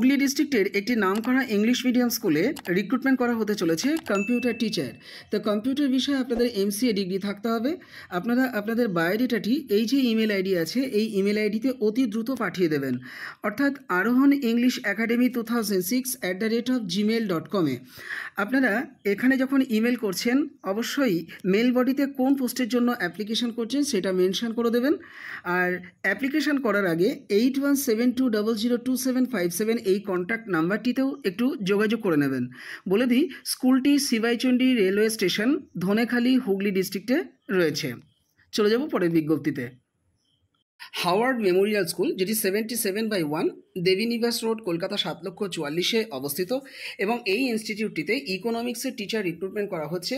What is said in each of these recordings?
হুগলি ডিস্ট্রিক্টের একটি নামকরা ইংলিশ মিডিয়াম স্কুলে রিক্রুটমেন্ট করা হতে চলেছে কম্পিউটার টিচার তো কম্পিউটার বিষয়ে আপনাদের এমসিএ ডিগ্রি থাকতে হবে আপনারা আপনাদের বায়োডেটাটি এই যে ইমেল আইডি আছে এই ইমেল আইডিতে অতি দ্রুত পাঠিয়ে দেবেন অর্থাৎ Arohan English Academy two thousand six at the rate of Gmail dot কমে আপনারা এখানে যখন ইমেল করছেন অবশ্যই মেল বডিতে কোন পোস্টের জন্য অ্যাপ্লিকেশন করছেন সেটা মেনশন করে দেবেন আর অ্যাপ্লিকেশন করার আগে eight one seven two double zero two seven five seven এই কন্ট্যাক্ট নাম্বারটিতেও একটু যোগাযোগ করে নেবেন বলে দিই স্কুলটি সিবাইচন্ডি রেলওয়ে স্টেশন ধনেখালি হুগলি ডিস্ট্রিক্টে রয়েছে চলে যাব পরের বিজ্ঞপ্তিতে হাওয়ার্ড মেমোরিয়াল স্কুল যেটি seventy seven by one Debinibas road Kolkata সাত লক্ষ চুয়াল্লিশে অবস্থিত এবং এই ইনস্টিটিউটটিতে ইকোনমিক্সের টিচার রিক্রুটমেন্ট করা হচ্ছে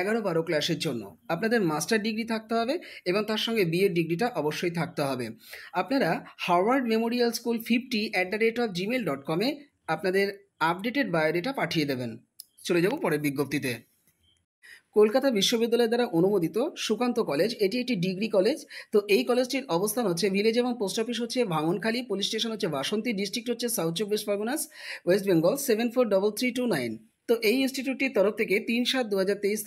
এগারো বারো ক্লাসের জন্য আপনাদের মাস্টার ডিগ্রি থাকতে হবে এবং তার সঙ্গে বিএড ডিগ্রিটা অবশ্যই থাকতে হবে আপনারা Howard Memorial School fifty at the rate of Gmail dot কমে আপনাদের আপডেটেড বায়োডেটা পাঠিয়ে দেবেন চলে যাব পরের বিজ্ঞপ্তিতে কলকাতা বিশ্ববিদ্যালয় দ্বারা অনুমোদিত সুকান্ত কলেজ এটি একটি ডিগ্রি কলেজ তো এই কলেজটির অবস্থান হচ্ছে ভিলেজ এবং পোস্ট অফিস হচ্ছে ভাঙনখালি পুলিশ স্টেশন হচ্ছে বাসন্তী ডিস্ট্রিক্ট হচ্ছে সাউথ চব্বিশ Parganas West Bengal seven four double three two nine তো এই ইনস্টিটিউটটির তরফ থেকে তিন সাত দু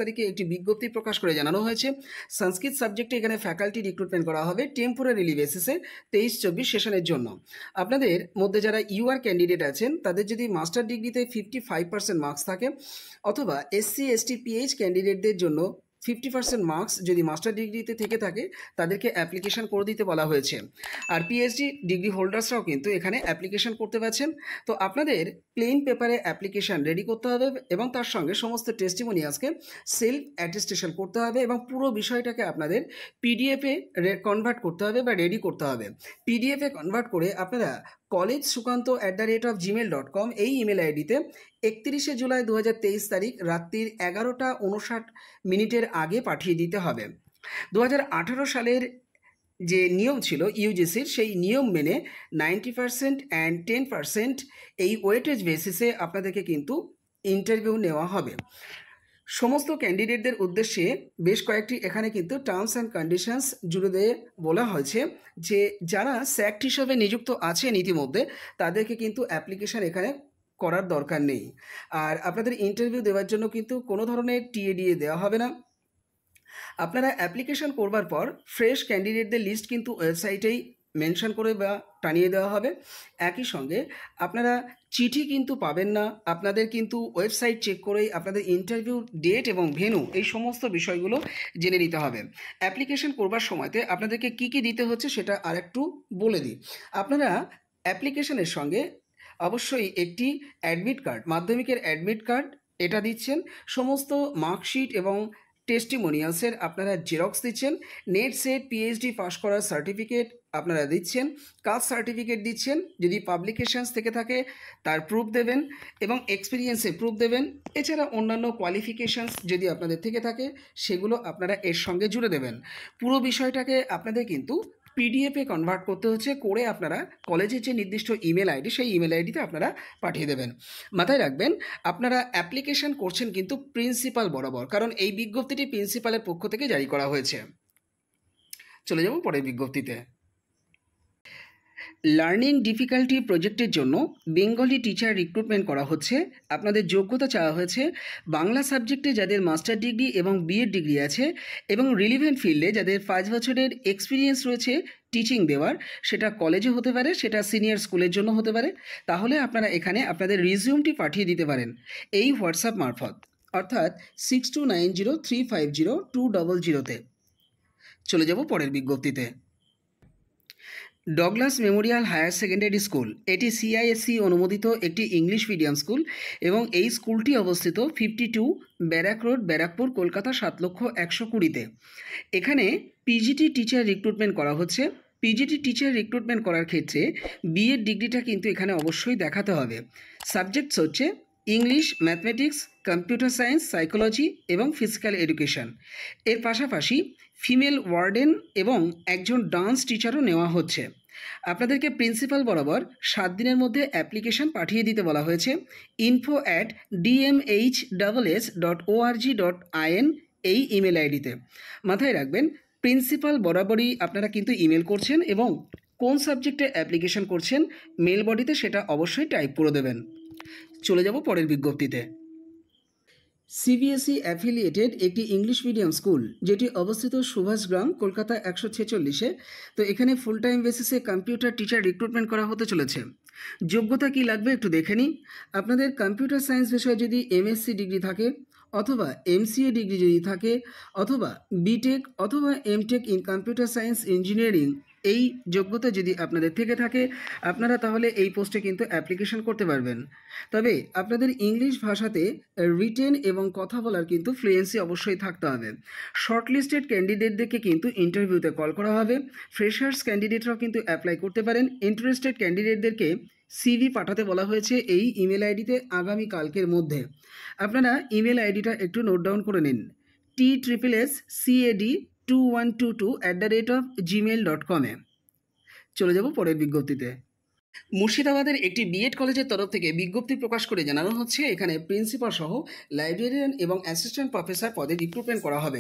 তারিখে একটি বিজ্ঞপ্তি প্রকাশ করে জানানো হয়েছে সংস্কৃত সাবজেক্টে এখানে ফ্যাকাল্টি রিক্রুটমেন্ট করা হবে টেম্পোরারি বেসিসে তেইশ চব্বিশ সেশনের জন্য আপনাদের মধ্যে যারা ইউআর ক্যান্ডিডেট আছেন তাদের যদি মাস্টার ডিগ্রিতে ফিফটি ফাইভ পার্সেন্ট মার্কস থাকে অথবা এসসি এসটি পিএইচ ক্যান্ডিডেটদের জন্য ফিফটি পার্সেন্ট মার্কস যদি মাস্টার ডিগ্রিতে থেকে থাকে তাদেরকে অ্যাপ্লিকেশান করে দিতে বলা হয়েছে আর পিএইচডি ডিগ্রি হোল্ডার্সরাও কিন্তু এখানে অ্যাপ্লিকেশান করতে পারছেন তো আপনাদের প্লেন পেপারে অ্যাপ্লিকেশান রেডি করতে হবে এবং তার সঙ্গে সমস্ত টেস্টিমোনিয়াসকে সেলফ অ্যাটেস্টেশন করতে হবে এবং পুরো বিষয়টাকে আপনাদের পিডিএফে কনভার্ট করতে হবে বা রেডি করতে হবে পিডিএফে কনভার্ট করে আপনারা college Sukanta at the rate of Gmail dot com এই ইমেল আইডিতে একত্রিশে জুলাই দু তারিখ রাত্রির এগারোটা উনষাট মিনিটের আগে পাঠিয়ে দিতে হবে দু সালের যে নিয়ম ছিল ইউজিসির সেই নিয়ম মেনে ninety percent and ten percent এই ওয়েটেজ বেসিসে আপনাদেরকে কিন্তু ইন্টারভিউ নেওয়া হবে সমস্ত ক্যান্ডিডেটদের উদ্দেশ্যে বেশ কয়েকটি এখানে কিন্তু টার্মস অ্যান্ড কন্ডিশনস জুড়ে দিয়ে বলা হয়েছে যে যারা স্যাক্ট হিসাবে নিযুক্ত আছেন ইতিমধ্যে তাদেরকে কিন্তু অ্যাপ্লিকেশান এখানে করার দরকার নেই আর আপনাদের ইন্টারভিউ দেওয়ার জন্য কিন্তু কোনো ধরনের টিএডিএ দেওয়া হবে না আপনারা অ্যাপ্লিকেশান করবার পর ফ্রেশ ক্যান্ডিডেটদের লিস্ট কিন্তু ওয়েবসাইটেই মেনশন করে বা টানিয়ে দেওয়া হবে একই সঙ্গে আপনারা চিঠি কিন্তু পাবেন না আপনাদের কিন্তু ওয়েবসাইট চেক করেই আপনাদের ইন্টারভিউ ডেট এবং ভেনু এই সমস্ত বিষয়গুলো জেনে নিতে হবে অ্যাপ্লিকেশন করবার সময়তে আপনাদেরকে কি কি দিতে হচ্ছে সেটা আরেকটু বলে দিই আপনারা অ্যাপ্লিকেশনের সঙ্গে অবশ্যই একটি অ্যাডমিট কার্ড মাধ্যমিকের অ্যাডমিট কার্ড এটা দিচ্ছেন সমস্ত মার্কশিট এবং টেস্টিমোনিয়ালসের আপনারা জেরক্স দিচ্ছেন নেট সেট পিএইচডি পাশ করার সার্টিফিকেট আপনারা দিচ্ছেন কাস্ট সার্টিফিকেট দিচ্ছেন যদি পাবলিকেশানস থেকে থাকে তার প্রুফ দেবেন এবং এক্সপিরিয়েন্সে প্রুফ দেবেন এছাড়া অন্যান্য কোয়ালিফিকেশানস যদি আপনাদের থেকে থাকে সেগুলো আপনারা এর সঙ্গে জুড়ে দেবেন পুরো বিষয়টাকে আপনাদের কিন্তু পিডিএফে কনভার্ট করতে হচ্ছে করে আপনারা কলেজের যে নির্দিষ্ট ইমেল আইডি সেই ইমেল আইডিতে আপনারা পাঠিয়ে দেবেন মাথায় রাখবেন আপনারা অ্যাপ্লিকেশান করছেন কিন্তু প্রিন্সিপাল বরাবর কারণ এই বিজ্ঞপ্তিটি প্রিন্সিপালের পক্ষ থেকে জারি করা হয়েছে চলে যাব পরের বিজ্ঞপ্তিতে লার্নিং ডিফিকাল্টি প্রজেক্টের জন্য বেঙ্গলি টিচার রিক্রুটমেন্ট করা হচ্ছে আপনাদের যোগ্যতা চাওয়া হয়েছে বাংলা সাবজেক্টে যাদের মাস্টার ডিগ্রি এবং বিএড ডিগ্রি আছে এবং রিলিভেন্ট ফিল্ডে যাদের পাঁচ বছরের এক্সপিরিয়েন্স রয়েছে টিচিং দেওয়ার সেটা কলেজে হতে পারে সেটা সিনিয়র স্কুলের জন্য হতে পারে তাহলে আপনারা এখানে আপনাদের রিজিউমটি পাঠিয়ে দিতে পারেন এই হোয়াটসঅ্যাপ মারফত অর্থাৎ six two nine zero three five zero two double জিরোতে চলে যাব পরের বিজ্ঞপ্তিতে Douglas Memorial Higher Secondary School এটি সিআইএসসি e অনুমোদিত একটি ইংলিশ মিডিয়াম স্কুল এবং এই স্কুলটি অবস্থিত fifty two barrack road Barrackpore Kolkata সাত লক্ষ একশো কুড়িতে এখানে পিজিটি টিচার রিক্রুটমেন্ট করা হচ্ছে পিজিটি টিচার রিক্রুটমেন্ট করার ক্ষেত্রে বিএড ডিগ্রিটা কিন্তু এখানে অবশ্যই দেখাতে হবে সাবজেক্টস হচ্ছে English mathematics computer science psychology এবং ফিজিক্যাল এডুকেশন এর পাশাপাশি ফিমেল ওয়ার্ডেন এবং একজন ডান্স টিচারও নেওয়া হচ্ছে আপনাদেরকে প্রিন্সিপাল বরাবর সাত দিনের মধ্যে অ্যাপ্লিকেশন পাঠিয়ে দিতে বলা হয়েছে info at DMH double S dot ORG dot IN এই ইমেল আইডিতে মাথায় রাখবেন প্রিন্সিপাল বরাবরই আপনারা কিন্তু ইমেল করছেন এবং কোন সাবজেক্টে অ্যাপ্লিকেশন করছেন মেল বডিতে সেটা অবশ্যই টাইপ করে দেবেন চলে যাব পরের বিজ্ঞপ্তিতে সিবিএসই অ্যাফিলিয়েটেড e একটি ইংলিশ মিডিয়াম স্কুল যেটি অবস্থিত সুভাষগ্রাম কলকাতা একশো ছেচল্লিশে তো এখানে ফুল টাইম বেসিসে কম্পিউটার টিচার রিক্রুটমেন্ট করা হতে চলেছে যোগ্যতা কি লাগবে একটু দেখে নিই আপনাদের কম্পিউটার সায়েন্স বিষয়ে যদি এমএসসি ডিগ্রি থাকে অথবা এমসিএ ডিগ্রি যদি থাকে অথবা বিটেক অথবা MTech in computer science engineering এই যোগ্যতা যদি আপনাদের থেকে থাকে আপনারা তাহলে এই পোস্টে কিন্তু অ্যাপ্লিকেশন করতে পারবেন তবে আপনাদের ইংলিশ ভাষাতে রিটেন এবং কথা বলার কিন্তু ফ্লুয়েন্সি অবশ্যই থাকতে হবে শর্টলিস্টেড ক্যান্ডিডেটদেরকে কিন্তু ইন্টারভিউতে কল করা হবে ফ্রেশার্স ক্যান্ডিডেটরাও কিন্তু অ্যাপ্লাই করতে পারেন ইন্টারেস্টেড ক্যান্ডিডেটদেরকে সিভি পাঠাতে বলা হয়েছে এই ইমেল আইডিতে আগামী কালকের মধ্যে আপনারা ইমেল আইডিটা একটু নোট ডাউন করে নিন T triple S CAD two one two two at the rate of Gmail dot কমে চলে যাব পরের বিজ্ঞপ্তিতে মুর্শিদাবাদের একটি বিএড কলেজের তরফ থেকে বিজ্ঞপ্তি প্রকাশ করে জানানো হচ্ছে এখানে প্রিন্সিপাল সহ লাইব্রেরিয়ান এবং অ্যাসিস্ট্যান্ট প্রফেসর পদে রিক্রুটমেন্ট করা হবে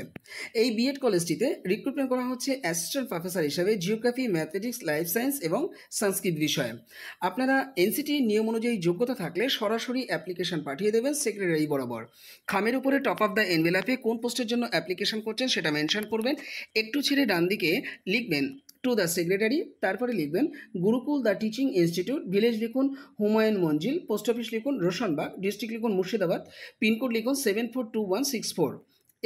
এই বিএড কলেজটিতে রিক্রুটমেন্ট করা হচ্ছে অ্যাসিস্ট্যান্ট প্রফেসর হিসেবে জিওগ্রাফি ম্যাথমেটিক্স লাইফ সায়েন্স এবং সংস্কৃত বিষয়ে আপনারা এনসিটির নিয়ম অনুযায়ী যোগ্যতা থাকলে সরাসরি অ্যাপ্লিকেশন পাঠিয়ে দেবেন সেক্রেটারি বরাবর খামের উপরে টপ অফ দ্য এনভেলাপে কোন পোস্টের জন্য অ্যাপ্লিকেশন করছেন সেটা মেনশন করবেন একটু ছেড়ে ডান দিকে লিখবেন টু দ্য সেক্রেটারি তারপরে লিখবেন Gurukul the teaching institute village লিখুন হুমায়ুন মঞ্জিল পোস্ট অফিস লিখুন রোশনবাগ ডিস্ট্রিক্ট লিখুন মুর্শিদাবাদ পিনকোড লিখুন seven four two one six four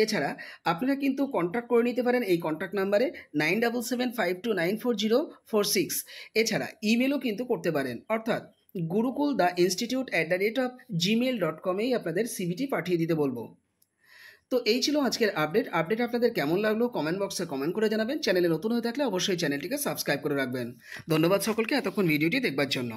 এছাড়া আপনারা কিন্তু কন্ট্যাক্ট করে নিতে পারেন এই কন্ট্যাক্ট নাম্বারে nine double seven five two nine four zero four six এছাড়া ইমেলও কিন্তু করতে পারেন অর্থাৎ Gurukul the institute at the rate of Gmail dot কমেই আপনাদের সিবিটি পাঠিয়ে দিতে বলবো তো এই ছিল আজকের আপডেট আপডেট আপনাদের কেমন লাগলো কমেন্ট বক্সে কমেন্ট করে জানাবেন চ্যানেলে নতুন হয়ে থাকলে অবশ্যই চ্যানেলটিকে সাবস্ক্রাইব করে রাখবেন ধন্যবাদ সকলকে এতক্ষণ ভিডিওটি দেখবার জন্য